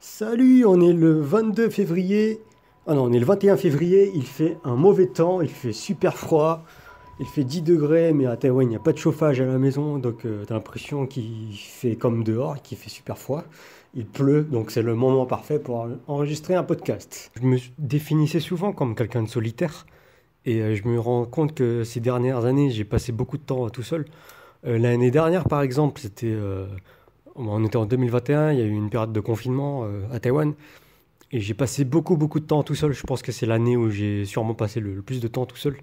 Salut, on est le 22 février. Ah non, on est le 21 février, il fait un mauvais temps, il fait super froid. Il fait 10 degrés, mais à Taïwan, il n'y a pas de chauffage à la maison, donc euh, t'as l'impression qu'il fait comme dehors, qu'il fait super froid. Il pleut, donc c'est le moment parfait pour enregistrer un podcast. Je me définissais souvent comme quelqu'un de solitaire, et euh, je me rends compte que ces dernières années, j'ai passé beaucoup de temps tout seul. Euh, l'année dernière, par exemple, c'était on était en 2021, il y a eu une période de confinement euh, à Taïwan. Et j'ai passé beaucoup, beaucoup de temps tout seul. Je pense que c'est l'année où j'ai sûrement passé le, plus de temps tout seul.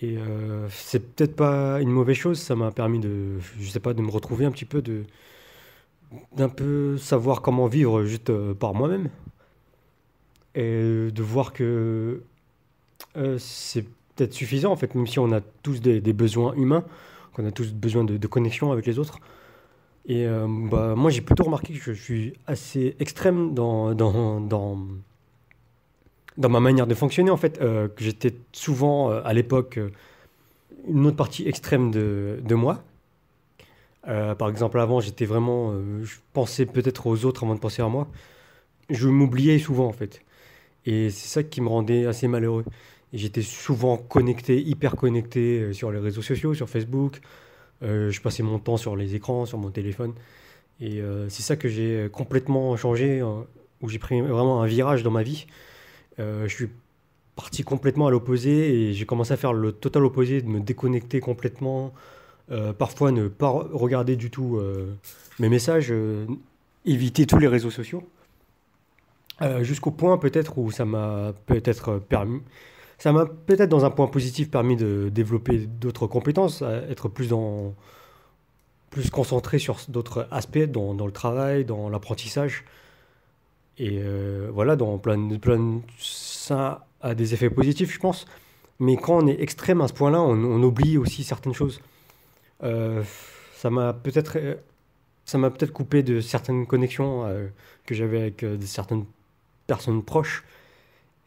Et euh, c'est peut-être pas une mauvaise chose. Ça m'a permis de, je sais pas, de me retrouver un petit peu, d'un peu savoir comment vivre juste euh, par moi-même. Et de voir que c'est peut-être suffisant, en fait, même si on a tous des, besoins humains, qu'on a tous besoin de connexion avec les autres. Et euh, bah, moi, j'ai plutôt remarqué que je, suis assez extrême dans, dans, dans, dans, ma manière de fonctionner, en fait, euh, que j'étais souvent, euh, à l'époque, une autre partie extrême de, de moi. par exemple, avant, j'étais vraiment. je pensais peut-être aux autres avant de penser à moi. Je m'oubliais souvent, en fait. Et c'est ça qui me rendait assez malheureux. J'étais souvent connecté, hyper connecté sur les réseaux sociaux, sur Facebook, euh, je passais mon temps sur les écrans, sur mon téléphone. Et euh, c'est ça que j'ai complètement changé, hein, où j'ai pris vraiment un virage dans ma vie. Euh, je suis parti complètement à l'opposé et j'ai commencé à faire le total opposé, de me déconnecter complètement, parfois ne pas regarder du tout mes messages, éviter tous les réseaux sociaux, jusqu'au point peut-être où ça m'a peut-être permis ça m'a peut-être, dans un point positif, permis de développer d'autres compétences, être plus plus concentré sur d'autres aspects, dans, le travail, dans l'apprentissage. Et euh, voilà, dans plein, plein, ça a des effets positifs, je pense. Mais quand on est extrême à ce point-là, on, oublie aussi certaines choses. Euh, ça m'a peut-être euh, ça m'a peut-être coupé de certaines connexions que j'avais avec certaines personnes proches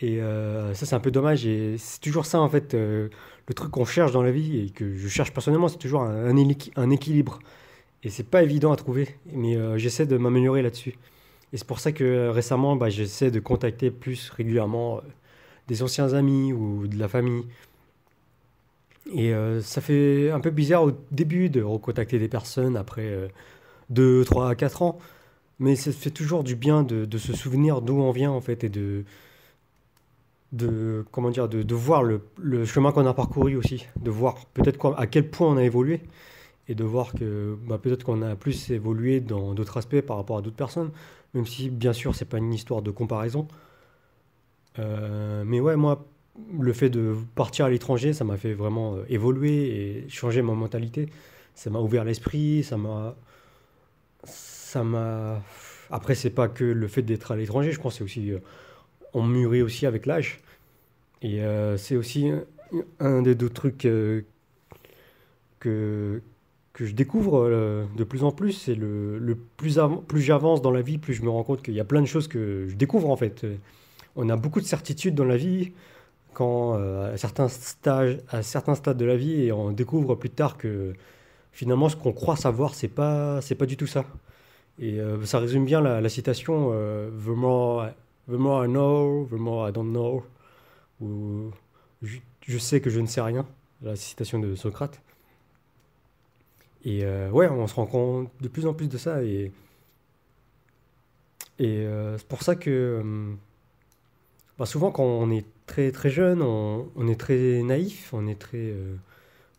et euh, ça, c'est un peu dommage. Et c'est toujours ça, en fait, euh, le truc qu'on cherche dans la vie et que je cherche personnellement, c'est toujours un, équilibre. Et c'est pas évident à trouver, mais euh, j'essaie de m'améliorer là-dessus. Et c'est pour ça que récemment, bah, j'essaie de contacter plus régulièrement des anciens amis ou de la famille. Et ça fait un peu bizarre au début de recontacter des personnes après 2, 3, 4 ans. Mais ça fait toujours du bien de, de se souvenir d'où on vient, en fait, et de, de comment dire de, de voir le, le chemin qu'on a parcouru aussi, de voir peut-être à quel point on a évolué et de voir que bah, peut-être qu'on a plus évolué dans d'autres aspects par rapport à d'autres personnes, même si bien sûr c'est pas une histoire de comparaison. Euh, mais ouais, moi, le fait de partir à l'étranger, ça m'a fait vraiment euh, évoluer et changer ma mentalité. Ça m'a ouvert l'esprit, ça m'a, ça m'a. Après, c'est pas que le fait d'être à l'étranger, je pense, c'est aussi euh, on mûrit aussi avec l'âge. Et euh, c'est aussi un des deux trucs euh, que, que je découvre euh, de plus en plus. C'est le, le, plus, plus j'avance dans la vie, plus je me rends compte qu'il y a plein de choses que je découvre en fait. On a beaucoup de certitudes dans la vie quand à certains stages, à certains stades de la vie, et on découvre plus tard que finalement ce qu'on croit savoir, c'est pas c'est pas du tout ça. Et ça résume bien la, la citation vraiment the more I know, the more I don't know, ou je, sais que je ne sais rien, la citation de Socrate. Et euh, ouais, on se rend compte de plus en plus de ça. Et, et euh, c'est pour ça que euh, bah, souvent, quand on est très très jeune, on, est très naïf, on est très.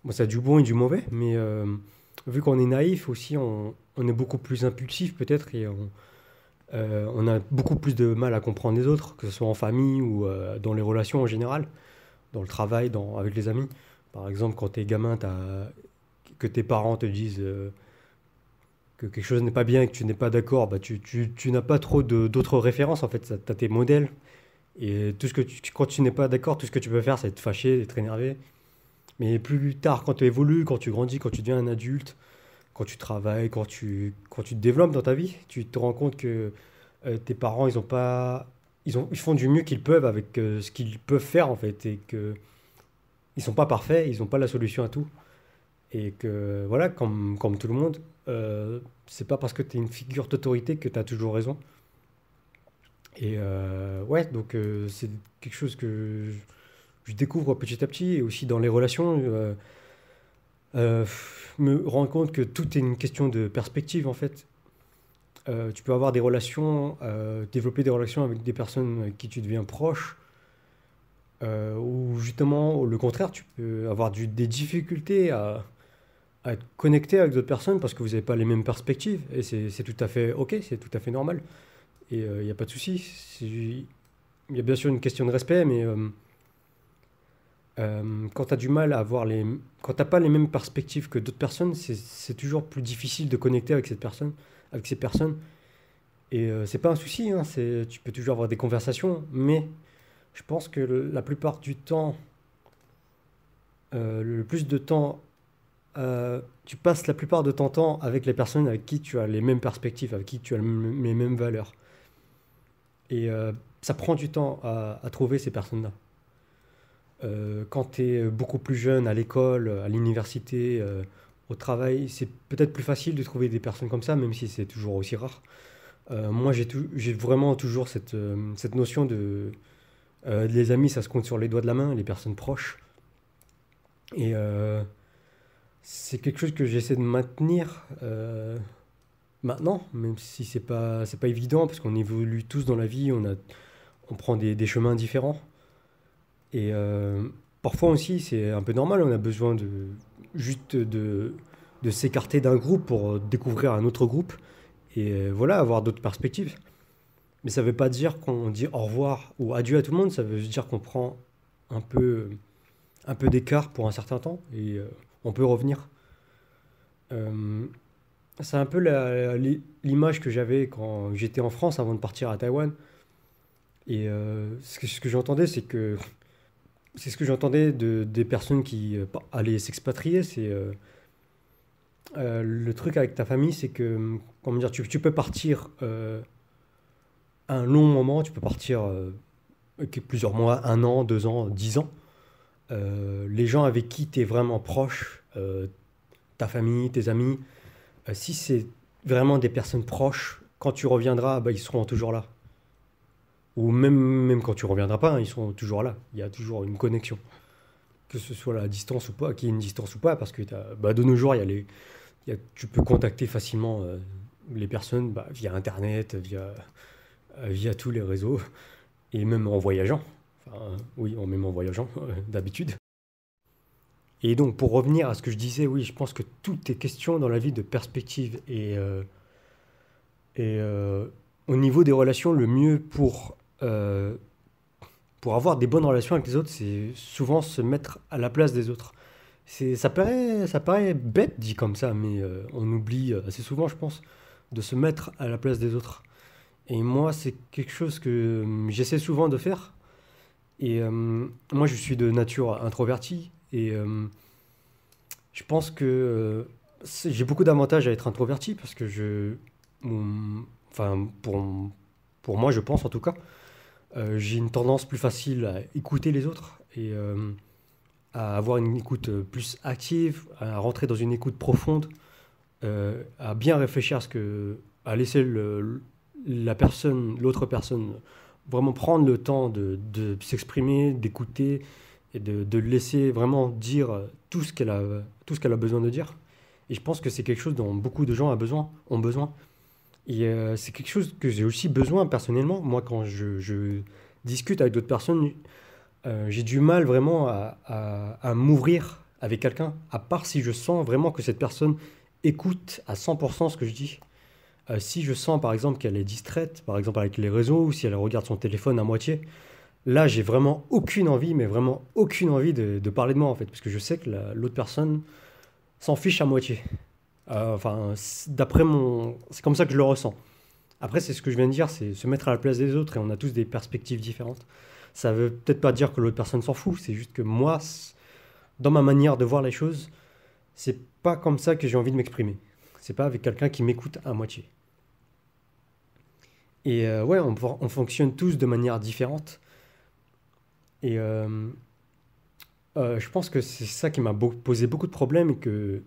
bon, ça a du bon et du mauvais, mais vu qu'on est naïf aussi, on, on est beaucoup plus impulsif peut-être et on, euh, on a beaucoup plus de mal à comprendre les autres, que ce soit en famille ou euh, dans les relations en général, dans le travail, avec les amis. Par exemple, quand es gamin, que tes parents te disent euh, que quelque chose n'est pas bien que tu n'es pas d'accord, bah, tu, n'as pas trop d'autres références en fait, tu as tes modèles. Et tout ce que tu, quand tu n'es pas d'accord, tout ce que tu peux faire, c'est te fâcher, être énervé. Mais plus tard, quand tu évolues, quand tu grandis, quand tu deviens un adulte, quand tu travailles, quand tu, quand tu te développes dans ta vie, tu te rends compte que euh, tes parents, ils ont pas, ils ont, ils font du mieux qu'ils peuvent avec euh, ce qu'ils peuvent faire en fait, et que ils sont pas parfaits, ils n'ont pas la solution à tout, et que voilà, comme, tout le monde, euh, c'est pas parce que tu es une figure d'autorité que tu as toujours raison. Et euh, ouais, donc c'est quelque chose que je, découvre petit à petit, et aussi dans les relations euh, me rends compte que tout est une question de perspective en fait. Euh, tu peux avoir des relations, euh, développer des relations avec des personnes qui tu deviens proche, ou justement le contraire, tu peux avoir des difficultés à, à être connecté avec d'autres personnes parce que vous n'avez pas les mêmes perspectives, et c'est tout à fait ok, c'est tout à fait normal, et il n'y a pas de souci. Il y a bien sûr une question de respect, mais euh, quand tu as du mal à avoir les. Quand tu pas les mêmes perspectives que d'autres personnes, c'est toujours plus difficile de connecter avec, cette personne, avec ces personnes. Et euh, c'est pas un souci, hein, tu peux toujours avoir des conversations, mais je pense que la plupart du temps, euh, le plus de temps, tu passes la plupart de ton temps avec les personnes avec qui tu as les mêmes perspectives, avec qui tu as les mêmes valeurs. Et ça prend du temps à trouver ces personnes-là. Euh, quand tu es euh, beaucoup plus jeune à l'école, à l'université, euh, au travail, c'est peut-être plus facile de trouver des personnes comme ça, même si c'est toujours aussi rare. moi, j'ai vraiment toujours cette, notion de les amis, ça se compte sur les doigts de la main, les personnes proches. Et c'est quelque chose que j'essaie de maintenir maintenant, même si c'est pas, pas évident, parce qu'on évolue tous dans la vie, on, on prend des chemins différents. Et euh, parfois aussi, c'est un peu normal, on a besoin de juste de, de s'écarter d'un groupe pour découvrir un autre groupe et euh, voilà, avoir d'autres perspectives. Mais ça ne veut pas dire qu'on dit au revoir ou adieu à tout le monde, ça veut dire qu'on prend un peu, un peu d'écart pour un certain temps et euh, on peut revenir. c'est un peu l'image que j'avais quand j'étais en France avant de partir à Taïwan. Et ce que j'entendais, c'est que c'est ce que j'entendais de, des personnes qui euh, allaient s'expatrier. C'est euh, euh, le truc avec ta famille, c'est que hum, comment dire, tu, peux partir un long moment, tu peux partir plusieurs mois, un an, deux ans, dix ans. les gens avec qui tu es vraiment proche, ta famille, tes amis, si c'est vraiment des personnes proches, quand tu reviendras, bah, ils seront toujours là ou même, même quand tu reviendras pas, hein, ils sont toujours là. Il y a toujours une connexion. Que ce soit à la distance ou pas, qu'il y ait une distance ou pas, parce que bah, de nos jours, il y a les, tu peux contacter facilement euh, les personnes bah, via Internet, via, via tous les réseaux, et même en voyageant. Enfin, oui, en même en voyageant, d'habitude. Et donc, pour revenir à ce que je disais, oui, je pense que tout est question dans la vie de perspective. Et, euh, et euh, au niveau des relations, le mieux pour euh, pour avoir des bonnes relations avec les autres, c'est souvent se mettre à la place des autres. Ça paraît, ça paraît bête dit comme ça, mais euh, on oublie euh, assez souvent, je pense, de se mettre à la place des autres. Et moi, c'est quelque chose que hum, j'essaie souvent de faire. Et hum, moi, je suis de nature introvertie. Et hum, je pense que j'ai beaucoup d'avantages à être introverti parce que je. Enfin, pour, pour moi, je pense en tout cas, euh, j'ai une tendance plus facile à écouter les autres et euh, à avoir une écoute euh, plus active, à rentrer dans une écoute profonde, à bien réfléchir à ce que, à laisser la personne, l'autre personne, vraiment prendre le temps de, de s'exprimer, d'écouter et de, de, laisser vraiment dire tout ce qu'elle a, tout ce qu'elle a besoin de dire. Et je pense que c'est quelque chose dont beaucoup de gens besoin, ont besoin. Euh, c'est quelque chose que j'ai aussi besoin personnellement. Moi, quand je, discute avec d'autres personnes, euh, j'ai du mal vraiment à, m'ouvrir avec quelqu'un, à part si je sens vraiment que cette personne écoute à 100% ce que je dis. Euh, si je sens par exemple qu'elle est distraite, par exemple avec les réseaux, ou si elle regarde son téléphone à moitié, là j'ai vraiment aucune envie, mais vraiment aucune envie de, parler de moi en fait, parce que je sais que l'autre personne s'en fiche à moitié. Euh, enfin, d'après mon. C'est comme ça que je le ressens. Après, c'est ce que je viens de dire, c'est se mettre à la place des autres et on a tous des perspectives différentes. Ça veut peut-être pas dire que l'autre personne s'en fout, c'est juste que moi, dans ma manière de voir les choses, c'est pas comme ça que j'ai envie de m'exprimer. C'est pas avec quelqu'un qui m'écoute à moitié. Et euh, ouais, on, on, fonctionne tous de manière différente. Et euh, je pense que c'est ça qui m'a posé beaucoup de problèmes et que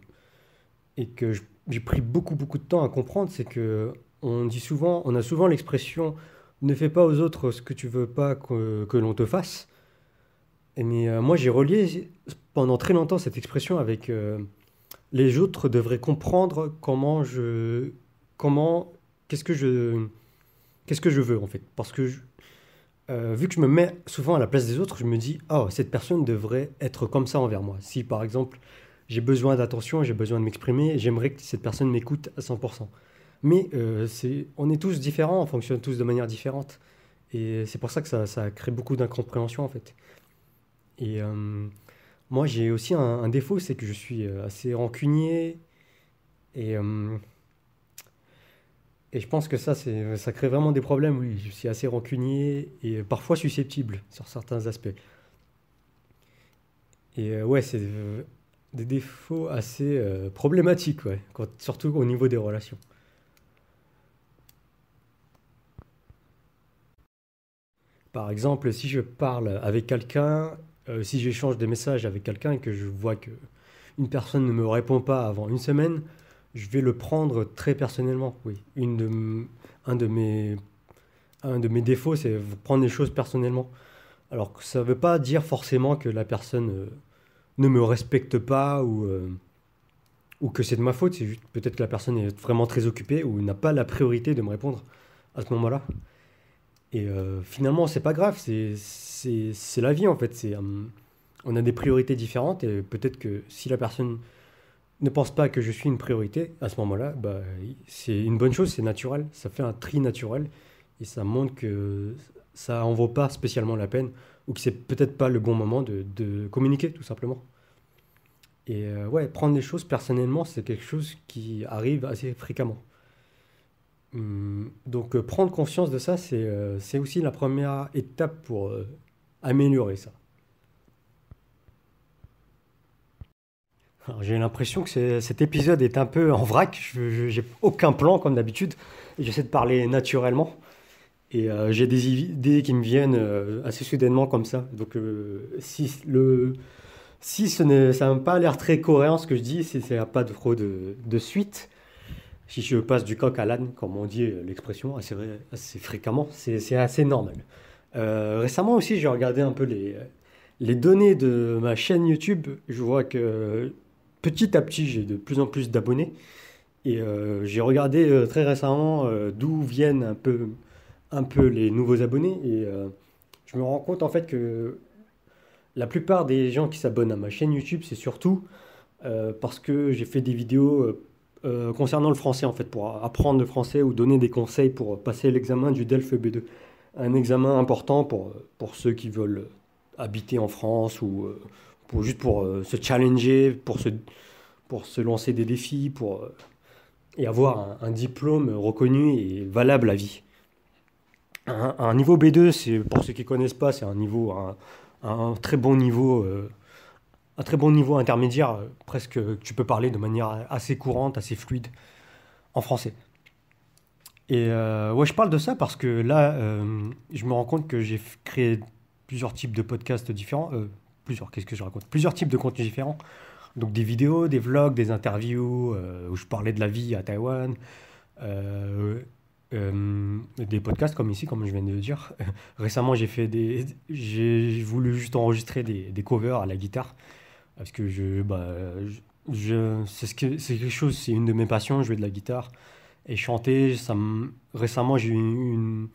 et que j'ai pris beaucoup, beaucoup de temps à comprendre, c'est que on dit souvent, on a souvent l'expression ne fais pas aux autres ce que tu veux pas que, l'on te fasse. Et mais euh, moi, j'ai relié pendant très longtemps cette expression avec euh, les autres devraient comprendre comment je. Comment. Qu'est-ce que je. Qu'est-ce que je veux en fait Parce que euh, vu que je me mets souvent à la place des autres, je me dis ah cette personne devrait être comme ça envers moi. Si par exemple j'ai besoin d'attention, j'ai besoin de m'exprimer, j'aimerais que cette personne m'écoute à 100%. Mais euh, c'est, on est tous différents, on fonctionne tous de manière différente. Et c'est pour ça que ça, ça crée beaucoup d'incompréhension en fait. Et euh, moi j'ai aussi un, défaut, c'est que je suis euh, assez rancunier. Et, et je pense que ça, c'est, ça crée vraiment des problèmes, oui. Je suis assez rancunier et parfois susceptible sur certains aspects. Et ouais, c'est des défauts assez euh, problématiques, surtout au niveau des relations. Par exemple, si je parle avec quelqu'un, euh, si j'échange des messages avec quelqu'un et que je vois que une personne ne me répond pas avant une semaine, je vais le prendre très personnellement. Oui, un de mes défauts, c'est prendre les choses personnellement. Alors que ça ne veut pas dire forcément que la personne euh, ne me respecte pas ou, euh, ou que c'est de ma faute. C'est juste peut-être que la personne est vraiment très occupée ou n'a pas la priorité de me répondre à ce moment-là. Et euh, finalement, c'est pas grave, c'est la vie en fait. C'est euh, on a des priorités différentes et peut-être que si la personne ne pense pas que je suis une priorité à ce moment-là, bah, c'est une bonne chose, c'est naturel. Ça fait un tri naturel et ça montre que ça en vaut pas spécialement la peine ou que c'est peut-être pas le bon moment de, communiquer tout simplement. Et euh, ouais, prendre les choses personnellement, c'est quelque chose qui arrive assez fréquemment. Hum, donc euh, prendre conscience de ça, euh, c'est aussi la première étape pour améliorer ça. J'ai l'impression que cet épisode est un peu en vrac, je n'ai aucun plan comme d'habitude, j'essaie de parler naturellement. Et euh, j'ai des idées qui me viennent euh, assez soudainement comme ça. Donc euh, si, le, si ce n'est, ça n'a pas l'air très coréen ce que je dis, c'est qu'il n'y pas de de, de, suite. Si je passe du coq à l'âne, comme on dit l'expression assez, assez fréquemment, c'est, assez normal. récemment aussi, j'ai regardé un peu les, les données de ma chaîne YouTube. Je vois que petit à petit, j'ai de plus en plus d'abonnés. Et j'ai regardé très récemment d'où viennent un peu un peu les nouveaux abonnés et euh, je me rends compte en fait que la plupart des gens qui s'abonnent à ma chaîne YouTube, c'est surtout euh, parce que j'ai fait des vidéos euh, concernant le français en fait, pour apprendre le français ou donner des conseils pour passer l'examen du DELF B2. Un examen important pour, pour ceux qui veulent habiter en France ou pour, juste pour se challenger, pour se, pour se lancer des défis, pour et avoir un diplôme reconnu et valable à vie. Un, niveau B2, c'est pour ceux qui ne connaissent pas, c'est un niveau, un, très bon niveau, euh, un très bon niveau intermédiaire, euh, presque euh, tu peux parler de manière assez courante, assez fluide en français. Et ouais, je parle de ça parce que là, je me rends compte que j'ai créé plusieurs types de podcasts différents. plusieurs, qu'est-ce que je raconte Plusieurs types de contenus différents. Donc des vidéos, des vlogs, des interviews, où je parlais de la vie à Taïwan, euh, des podcasts comme ici, comme je viens de le dire. Récemment, j'ai fait des, j'ai voulu juste enregistrer des, des, covers à la guitare parce que je, bah, je, c'est ce que, c'est quelque chose, c'est une de mes passions, jouer de la guitare et chanter. Ça récemment, j'ai eu une,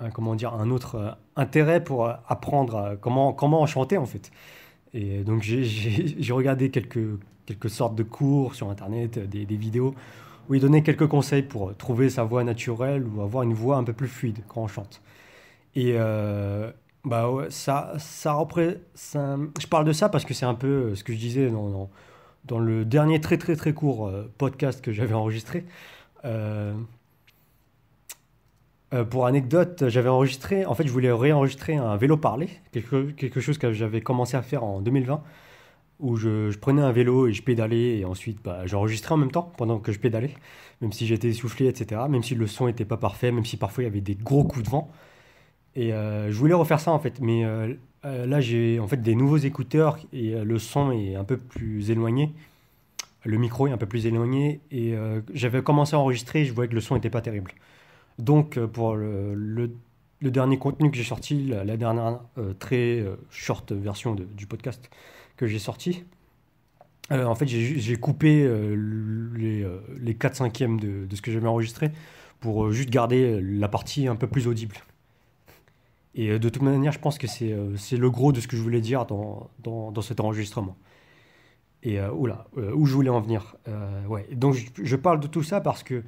un, comment dire, un autre euh, intérêt pour apprendre comment, comment chanter en fait. Et donc j'ai regardé quelques, quelques sortes de cours sur Internet, des, des vidéos oui, donner quelques conseils pour euh, trouver sa voix naturelle ou avoir une voix un peu plus fluide quand on chante. Et euh, bah ça, ça Je parle de ça parce que c'est un peu euh, ce que je disais dans, le dernier très très très court podcast que j'avais enregistré. pour anecdote, j'avais enregistré, en fait, je voulais réenregistrer un vélo parlé, quelque, quelque chose que j'avais commencé à faire en 2020 où je, prenais un vélo et je pédalais et ensuite bah, j'enregistrais en même temps pendant que je pédalais, même si j'étais essoufflé, etc. Même si le son n'était pas parfait, même si parfois il y avait des gros coups de vent. Et euh, je voulais refaire ça en fait, mais euh, euh, là j'ai en fait des nouveaux écouteurs et le son est un peu plus éloigné, le micro est un peu plus éloigné et j'avais commencé à enregistrer, je voyais que le son n'était pas terrible. Donc pour le, dernier contenu que j'ai sorti, la, dernière très short version de, du podcast que j'ai sorti. Euh, en fait, j'ai coupé euh, les, euh, les 4 5 de, de ce que j'avais enregistré pour juste garder la partie un peu plus audible. Et de toute manière, je pense que c'est le gros de ce que je voulais dire dans, dans, cet enregistrement. Et euh, oh là où je voulais en venir. ouais. Donc je, je, parle de tout ça parce que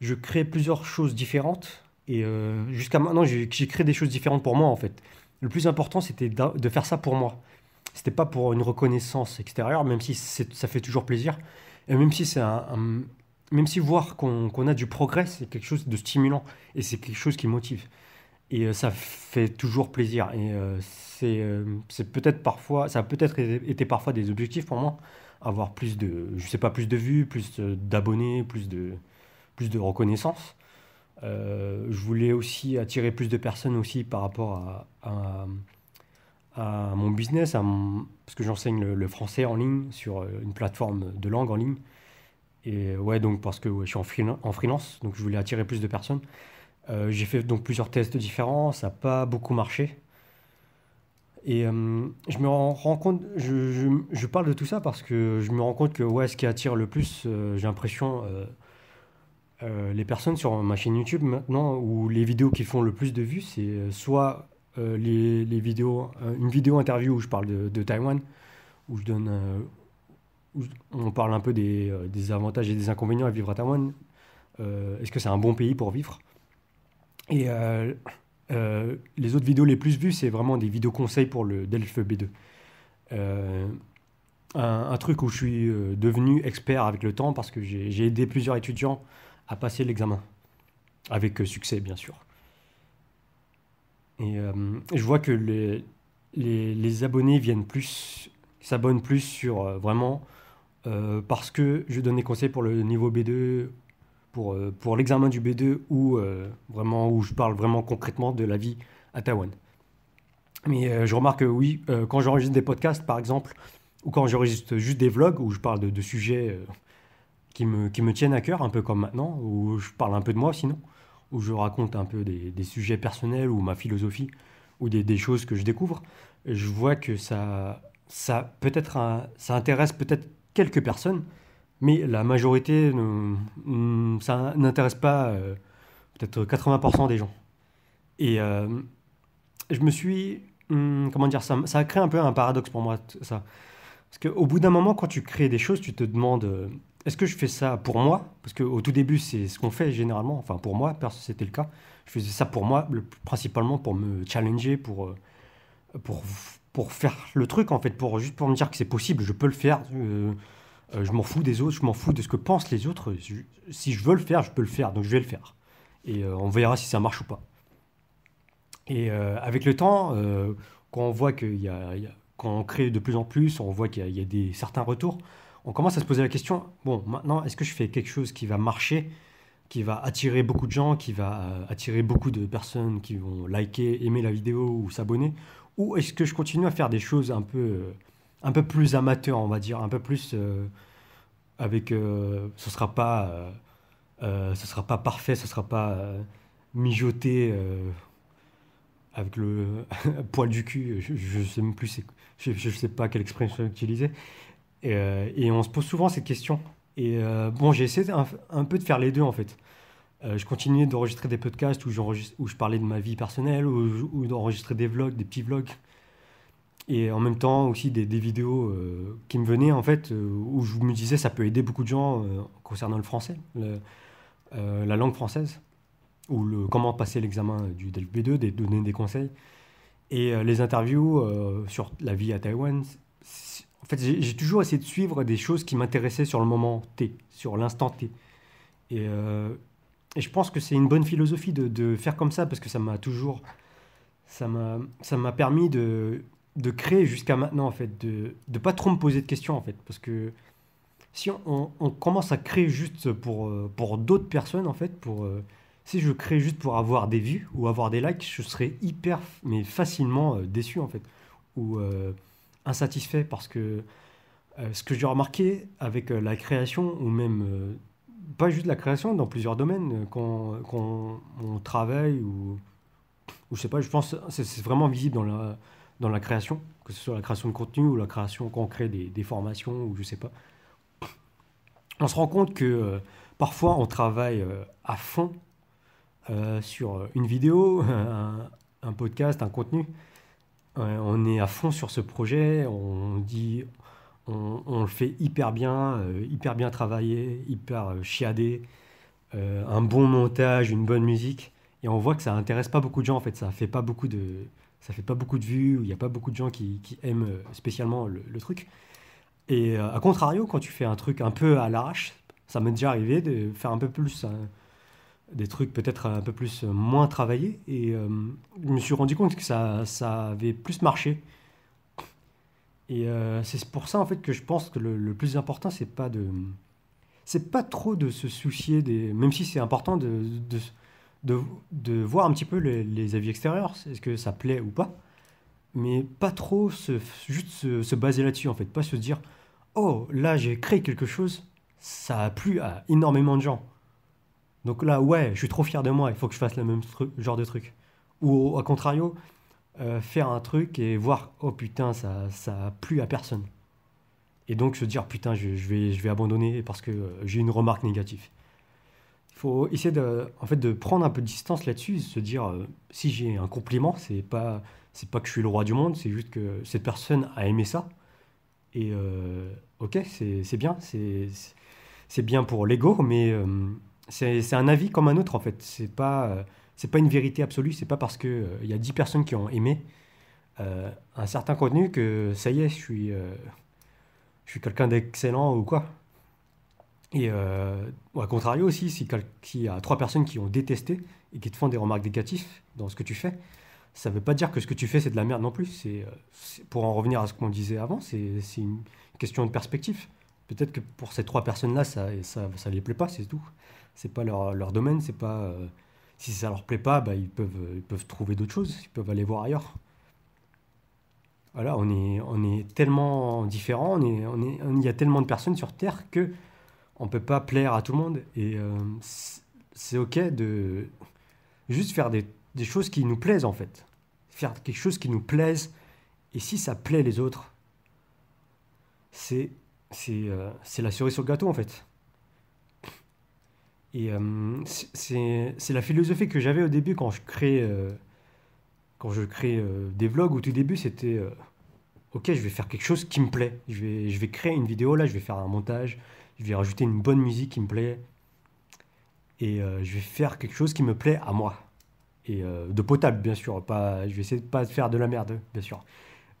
je crée plusieurs choses différentes. Et jusqu'à maintenant, j'ai créé des choses différentes pour moi, en fait. Le plus important, c'était de faire ça pour moi. C'était pas pour une reconnaissance extérieure, même si ça fait toujours plaisir. Et même si c'est un, même si voir qu'on a du progrès, c'est quelque chose de stimulant et c'est quelque chose qui motive. Et euh, ça fait toujours plaisir. Et euh, euh, c'est peut-être parfois, ça a peut-être été parfois des objectifs pour moi, avoir plus de, je sais pas, plus de vues, plus d'abonnés, plus de, plus de reconnaissance. je voulais aussi attirer plus de personnes aussi par rapport à, à, à mon business, à parce que j'enseigne le, français en ligne sur euh, une plateforme de langue en ligne. Et ouais, donc parce que je suis en, freelance, en freelance, donc je voulais attirer plus de personnes. Euh, j'ai fait donc plusieurs tests différents, ça n'a pas beaucoup marché. Et euh, je me rends compte, je, parle de tout ça parce que je me rends compte que ouais, ce qui attire le plus, j'ai l'impression, les personnes sur ma chaîne YouTube maintenant, ou les vidéos qui font le plus de vues, c'est soit euh, les, vidéos, euh, une vidéo interview où je parle de, de Taïwan, où je donne, euh, on parle un peu des, des, avantages et des inconvénients à vivre à Taïwan. Est-ce que c'est un bon pays pour vivre Et les autres vidéos les plus vues, c'est vraiment des vidéos conseils pour le DELF B2. Un, truc où je suis devenu expert avec le temps parce que j'ai aidé plusieurs étudiants à passer l'examen. Avec succès, bien sûr. Et euh, je vois que les, les, abonnés viennent plus, s'abonnent plus sur euh, vraiment euh, parce que je donne des conseils pour le niveau B2 pour, pour l'examen du B2 ou vraiment, où je parle vraiment concrètement de la vie à Taïwan. Mais je remarque que oui, quand j'enregistre des podcasts par exemple, ou quand j'enregistre juste des vlogs où je parle de, de sujets qui, me, qui me tiennent à cœur, un peu comme maintenant, où je parle un peu de moi sinon, où je raconte un peu des, sujets personnels ou ma philosophie ou des, choses que je découvre, je vois que ça, ça, peut -être ça intéresse peut-être quelques personnes, mais la majorité, mm, ça n'intéresse pas euh, peut-être 80% des gens. Et euh, je me suis... Mm, comment dire ça, ça a créé un peu un paradoxe pour moi, ça. Parce qu'au bout d'un moment, quand tu crées des choses, tu te demandes... Euh, est-ce que je fais ça pour moi Parce qu'au tout début, c'est ce qu'on fait généralement. Enfin, pour moi, parce que c'était le cas. Je faisais ça pour moi, principalement pour me challenger, pour, euh, pour, pour faire le truc, en fait, pour, juste pour me dire que c'est possible, je peux le faire. Euh, euh, je m'en fous des autres, je m'en fous de ce que pensent les autres. si je veux le faire, je peux le faire, donc je vais le faire. Et on verra si ça marche ou pas. Et avec le temps, quand on voit qu'il quand on crée de plus en plus, on voit qu'il y, y a, des, certains retours on commence à se poser la question, bon, maintenant, est-ce que je fais quelque chose qui va marcher, qui va attirer beaucoup de gens, qui va euh, attirer beaucoup de personnes qui vont liker, aimer la vidéo ou s'abonner Ou est-ce que je continue à faire des choses un peu, euh, un peu plus amateur, on va dire, un peu plus euh, avec... ce sera pas... ce sera pas parfait, ce sera pas mijoté avec le poil du cul, je, ne sais même plus, je, je sais pas quelle expression utiliser, euh, et, on se pose souvent cette question. Et euh, bon, j'ai essayé un, peu de faire les deux en fait. Euh, je continuais d'enregistrer des podcasts où, où je parlais de ma vie personnelle, ou, d'enregistrer des vlogs, des petits vlogs. Et en même temps aussi des, vidéos qui me venaient en fait, où je me disais ça peut aider beaucoup de gens concernant le français, la langue française, ou le, comment passer l'examen du DELF B2, donner des conseils. Et les interviews sur la vie à Taïwan, en fait, j'ai toujours essayé de suivre des choses qui m'intéressaient sur le moment T, sur l'instant T. Et, euh, je pense que c'est une bonne philosophie de, faire comme ça parce que ça m'a toujours. Ça m'a permis de, de créer jusqu'à maintenant, en fait, de ne pas trop me poser de questions, en fait. Parce que si on, commence à créer juste pour, pour d'autres personnes, en fait, pour. Euh, si je crée juste pour avoir des vues ou avoir des likes, je serais hyper, mais facilement euh, déçu en fait. Ou insatisfait parce que euh, ce que j'ai remarqué avec euh, la création, ou même euh, pas juste la création, dans plusieurs domaines, quand, on travaille, ou, je sais pas, je pense c'est vraiment visible dans la, dans la création, que ce soit la création de contenu ou la création quand on crée des, formations, ou je sais pas. On se rend compte que parfois on travaille à fond sur une vidéo, un podcast, un contenu, on est à fond sur ce projet, on dit, on, le fait hyper bien, euh, hyper bien travaillé, hyper euh, chiadé, euh, un bon montage, une bonne musique, et on voit que ça intéresse pas beaucoup de gens en fait, ça fait pas beaucoup de, ça fait pas beaucoup de vues, il n'y a pas beaucoup de gens qui, aiment spécialement le, truc. Et à contrario, quand tu fais un truc un peu à l'arrache, ça m'est déjà arrivé de faire un peu plus. Hein, des trucs peut-être un peu plus euh, moins travaillés. Et euh, je me suis rendu compte que ça, ça avait plus marché. Et euh, c'est pour ça en fait que je pense que le, plus important, c'est pas de, c'est pas trop de se soucier des, même si c'est important de de, voir un petit peu les, avis extérieurs, est-ce que ça plaît ou pas, mais pas trop se, juste se, se baser là-dessus en fait, pas se dire oh là j'ai créé quelque chose, ça a plu à énormément de gens donc là, ouais, je suis trop fier de moi, il faut que je fasse le même genre de truc. Ou au contrario, euh, faire un truc et voir, oh putain, ça, ça a plu à personne. Et donc se dire, putain, je, vais, je vais abandonner parce que euh, j'ai une remarque négative. Il faut essayer de, en fait, de prendre un peu de distance là-dessus, se dire, euh, si j'ai un compliment, c'est pas, c'est pas que je suis le roi du monde, c'est juste que cette personne a aimé ça. Et ok, c'est bien, c'est bien pour l'ego, mais c'est un avis comme un autre, en fait. C'est pas, euh, c'est pas une vérité absolue. C'est pas parce qu'il il euh, y a 10 personnes qui ont aimé euh, un certain contenu que ça y est, je suis, je suis quelqu'un d'excellent ou quoi. Et euh, à contrario aussi, si il y a trois personnes qui ont détesté et qui te font des remarques négatives dans ce que tu fais, ça ne veut pas dire que ce que tu fais c'est de la merde non plus. C'est pour en revenir à ce qu'on disait avant, c'est une question de perspective. Peut-être que pour ces trois personnes-là, ça, ça, ça les plaît pas, c'est tout c'est pas leur, leur domaine, c'est pas euh, si ça leur plaît pas, bah, ils peuvent euh, ils peuvent trouver d'autres choses, ils peuvent aller voir ailleurs. Voilà, on est on est tellement différent, on on est il y a tellement de personnes sur terre que on peut pas plaire à tout le monde et euh, c'est ok de juste faire des, des choses qui nous plaisent en fait, faire quelque chose qui nous plaise et si ça plaît les autres, c'est c'est la cerise sur le gâteau en fait. Et euh, c'est la philosophie que j'avais au début quand je crée, euh, quand je crée euh, des vlogs. Au tout début, c'était Ok, je vais faire quelque chose qui me plaît. Je vais, je vais créer une vidéo là, je vais faire un montage, je vais rajouter une bonne musique qui me plaît. Et je vais faire quelque chose qui me plaît à moi. Et de potable, bien sûr. Pas, je vais essayer de pas faire de la merde, bien sûr.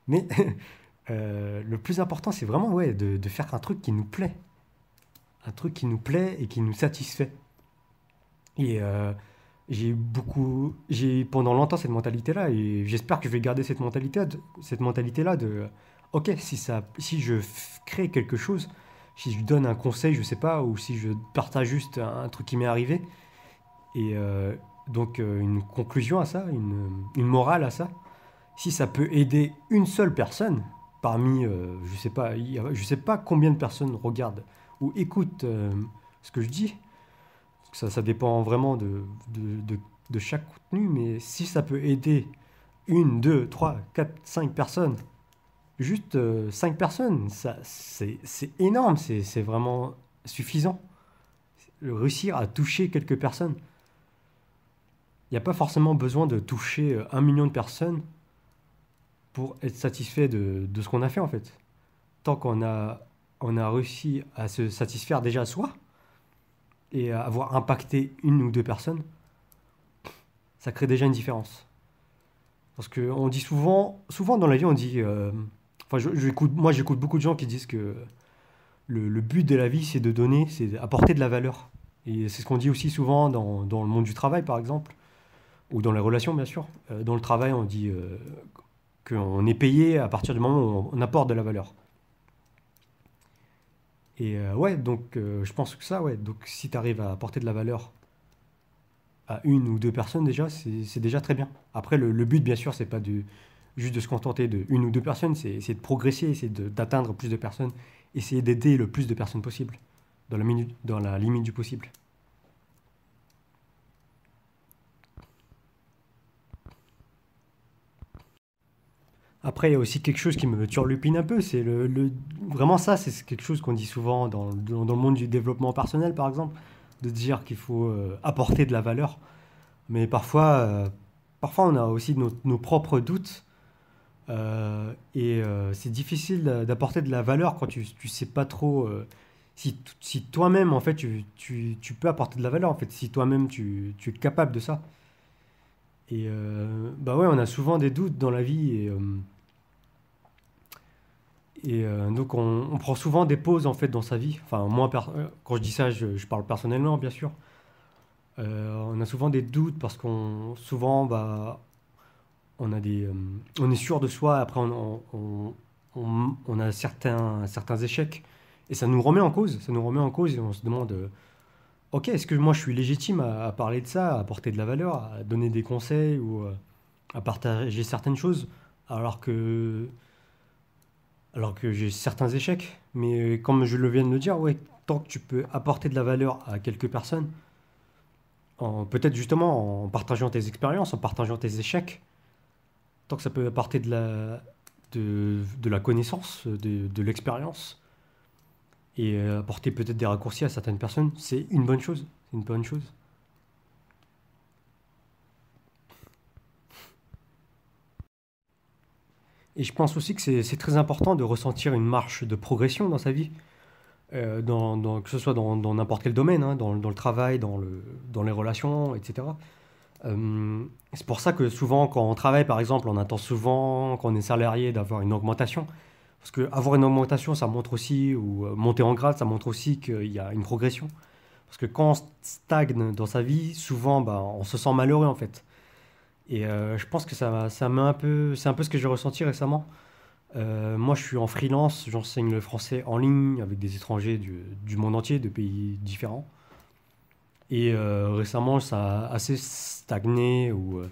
Mais le plus important, c'est vraiment ouais, de, de faire un truc qui nous plaît. Un truc qui nous plaît et qui nous satisfait. Et euh, j'ai beaucoup, j'ai pendant longtemps cette mentalité-là, et j'espère que je vais garder cette mentalité, cette mentalité-là de, ok, si ça, si je crée quelque chose, si je donne un conseil, je sais pas, ou si je partage juste un, truc qui m'est arrivé, et euh, donc euh, une conclusion à ça, une, une, morale à ça, si ça peut aider une seule personne parmi, je sais pas, je sais pas combien de personnes regardent ou écoutent ce que je dis ça, dépend vraiment de, de, chaque contenu, mais si ça peut aider une, deux, trois, quatre, cinq personnes, juste euh, cinq personnes, ça, c'est, énorme, c'est, c'est vraiment suffisant. Réussir à toucher quelques personnes. Il n'y a pas forcément besoin de toucher euh, un million de personnes pour être satisfait de, de ce qu'on a fait en fait. Tant qu'on a, on a réussi à se satisfaire déjà soi, et euh, avoir impacté une ou deux personnes, ça crée déjà une différence. Parce que on dit souvent, souvent dans la vie, on dit, euh, enfin, je, moi j'écoute beaucoup de gens qui disent que le, but de la vie, c'est de donner, c'est d'apporter de la valeur. Et c'est ce qu'on dit aussi souvent dans, dans, le monde du travail, par exemple, ou dans les relations, bien sûr. Euh, dans le travail, on dit qu'on est payé à partir du moment où on apporte de la valeur. Et euh, ouais, donc euh, je pense que ça, ouais. Donc si tu arrives à apporter de la valeur à une ou deux personnes déjà, c'est déjà très bien. Après, le, but, bien sûr, c'est pas juste de se contenter de une ou deux personnes, c'est de progresser, c'est d'atteindre plus de personnes, essayer d'aider le plus de personnes possible, dans la, minute, dans la limite du possible. Après, il y a aussi quelque chose qui me turlupine un peu. C'est le, vraiment ça, c'est quelque chose qu'on dit souvent dans, dans, le monde du développement personnel, par exemple, de dire qu'il faut euh, apporter de la valeur. Mais parfois, euh, parfois on a aussi nos, propres doutes. Euh, et c'est difficile d'apporter de la valeur quand tu ne sais pas trop si, si toi-même, en fait, tu, tu, peux apporter de la valeur, en fait, si toi-même, tu, es capable de ça. Et bah ouais, on a souvent des doutes dans la vie et et euh, donc, on, prend souvent des pauses en fait dans sa vie. Enfin, moi, euh, quand je dis ça, je, je parle personnellement, bien sûr. Euh, on a souvent des doutes parce qu'on souvent, bah, on a des, on est sûr de soi. Après, on, on, on, a certains, certains échecs et ça nous remet en cause. Ça nous remet en cause et on se demande, ok, est-ce que moi je suis légitime à, à, parler de ça, à apporter de la valeur, à donner des conseils ou à partager certaines choses, alors que alors que j'ai certains échecs. Mais euh, comme je le viens de le dire, tant que tu peux apporter de la valeur à quelques personnes, peut-être justement en partageant tes expériences, en partageant tes échecs, tant que ça peut apporter de la, de, la connaissance, de, de l'expérience, et euh, apporter peut-être des raccourcis à certaines personnes, c'est une bonne chose. C'est une bonne chose. Et je pense aussi que c'est très important de ressentir une marche de progression dans sa vie, euh, dans, que ce soit dans n'importe quel domaine, hein, dans, le travail, dans, le, dans les relations, etc. Euh, c'est pour ça que souvent, quand on travaille, par exemple, on attend souvent, quand on est salarié, d'avoir une augmentation. Parce qu'avoir une augmentation, ça montre aussi, ou euh, monter en grade, ça montre aussi qu'il y a une progression. Parce que quand on stagne dans sa vie, souvent, bah, on se sent malheureux, en fait. Et euh, je pense que ça, ça un peu, c'est un peu ce que j'ai ressenti récemment. Euh, moi, je suis en freelance, j'enseigne le français en ligne avec des étrangers du, du monde entier, de pays différents. Et euh, récemment, ça a assez stagné, ou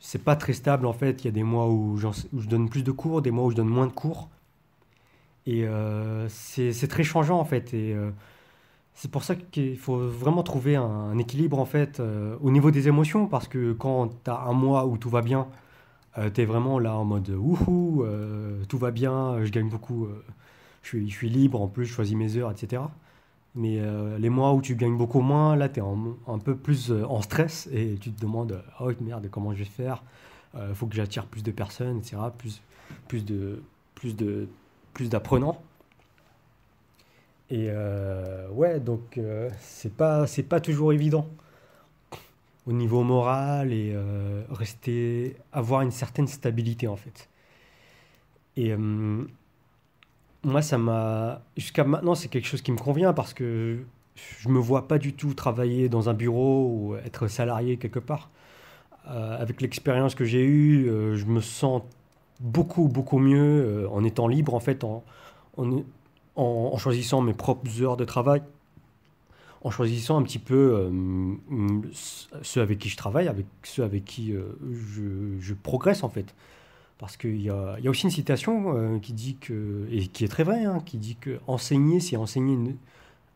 c'est pas très stable en fait. Il y a des mois où, où, je donne plus de cours, des mois où je donne moins de cours. Et c'est très changeant en fait. Et c'est pour ça qu'il faut vraiment trouver un, équilibre en fait euh, au niveau des émotions parce que quand tu as un mois où tout va bien, euh, tu es vraiment là en mode wouhou, euh, tout va bien, je gagne beaucoup, je suis, libre en plus, je choisis mes heures, etc. Mais les mois où tu gagnes beaucoup moins, là tu es un peu plus en stress et tu te demandes oh merde, comment je vais faire Faut que j'attire plus de personnes, etc., plus, plus, de, plus, de, plus d'apprenants. Et euh, ouais, donc euh, c'est pas c'est pas toujours évident au niveau moral et euh, rester avoir une certaine stabilité en fait. Et moi ça m'a jusqu'à maintenant c'est quelque chose qui me convient parce que je me vois pas du tout travailler dans un bureau ou être salarié quelque part. avec l'expérience que j'ai eue, je me sens beaucoup beaucoup mieux en étant libre en fait en, en, choisissant mes propres heures de travail, en choisissant un petit peu euh, ceux avec qui je travaille, avec ceux avec qui euh, je, progresse en fait. Parce qu'il y, a, aussi une citation euh, qui dit que, et qui est très vraie, hein, qui dit que enseigner, c'est enseigner,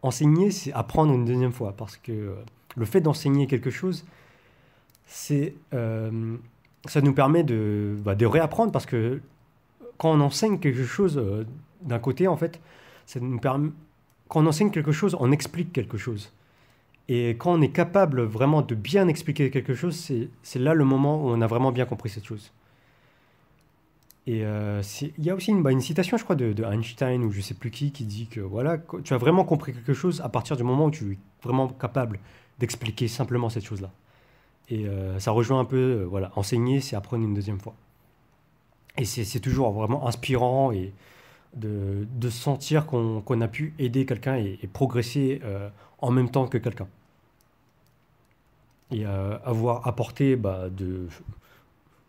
enseigner, c'est apprendre une deuxième fois. Parce que le fait d'enseigner quelque chose, c'est, ça nous permet de, bah, de réapprendre. Parce que quand on enseigne quelque chose d'un côté, en fait, nous permet... Quand on enseigne quelque chose, on explique quelque chose. Et quand on est capable vraiment de bien expliquer quelque chose, c'est là le moment où on a vraiment bien compris cette chose. Et euh, il y a aussi une, bah, une citation, je crois, de, Einstein ou je sais plus qui, qui dit que voilà, tu as vraiment compris quelque chose à partir du moment où tu es vraiment capable d'expliquer simplement cette chose-là. Et euh, ça rejoint un peu, euh, voilà, enseigner, c'est apprendre une deuxième fois. Et c'est toujours vraiment inspirant et, de, de sentir qu'on a pu aider quelqu'un et, progresser euh, en même temps que quelqu'un. Et euh, avoir apporté bah, de,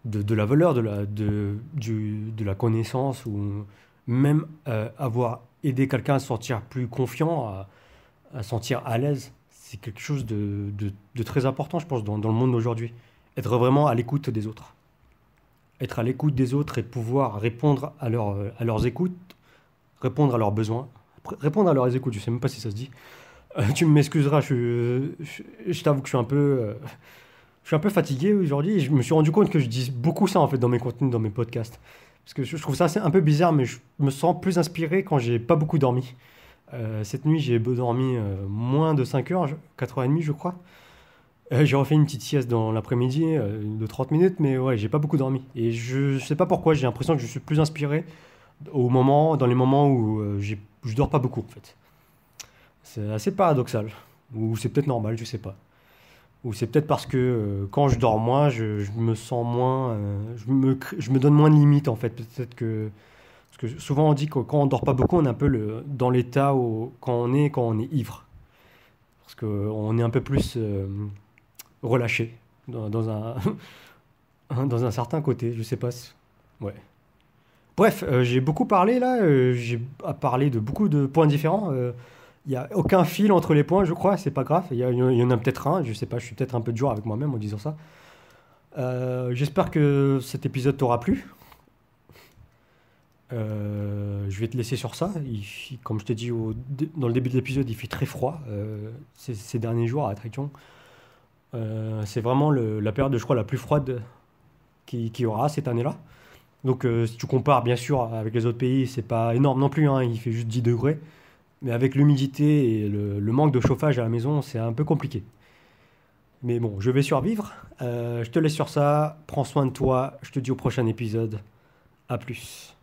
de, de, la valeur, de la, de, du, de la connaissance, ou même euh, avoir aidé quelqu'un à se sentir plus confiant, à, se sentir à l'aise, c'est quelque chose de, de, très important, je pense, dans, dans le monde d'aujourd'hui. Être vraiment à l'écoute des autres être à l'écoute des autres et pouvoir répondre à, leur, à leurs écoutes répondre à leurs besoins, répondre à leurs écoutes, je sais même pas si ça se dit. Euh, tu m'excuseras, je, t'avoue que je suis un peu, euh, je suis un peu fatigué aujourd'hui. Je me suis rendu compte que je dis beaucoup ça en fait dans mes contenus, dans mes podcasts, parce que je, trouve ça c'est un peu bizarre, mais je me sens plus inspiré quand j'ai pas beaucoup dormi. Euh, cette nuit, j'ai dormi moins de 5 heures, 4 heures et je crois. j'ai refait une petite sieste dans l'après-midi de 30 minutes, mais ouais, j'ai pas beaucoup dormi. Et je sais pas pourquoi, j'ai l'impression que je suis plus inspiré au moment, dans les moments où euh, je je dors pas beaucoup en fait. C'est assez paradoxal. Ou c'est peut-être normal, je sais pas. Ou c'est peut-être parce que euh, quand je dors moins, je, me sens moins, euh, je, me, je me donne moins de limites en fait. Peut-être que parce que souvent on dit que quand on dort pas beaucoup, on est un peu le, dans l'état où quand on est quand on est ivre, parce qu'on on est un peu plus relâché dans, un dans un certain côté. Je sais pas. Ouais. Bref, euh, j'ai beaucoup parlé là, euh, j'ai parlé de beaucoup de points différents. Euh, il n'y a aucun fil entre les points, je crois, c'est pas grave. Il y, en a peut-être un, je sais pas, je suis peut-être un peu dur avec moi-même en disant ça. J'espère que cet épisode t'aura plu. je vais te laisser sur ça. comme je t'ai dit dans le début de l'épisode, il fait très froid ces, derniers jours à Attraction. c'est vraiment la période, je crois, la plus froide qu'il y qui aura cette année-là. Donc euh, si tu compares bien sûr avec les autres pays, c'est pas énorme non plus, hein, il fait juste 10 degrés. Mais avec l'humidité et le, manque de chauffage à la maison, c'est un peu compliqué. Mais bon, je vais survivre. Euh, je te laisse sur ça. Prends soin de toi. Je te dis au prochain épisode. à plus.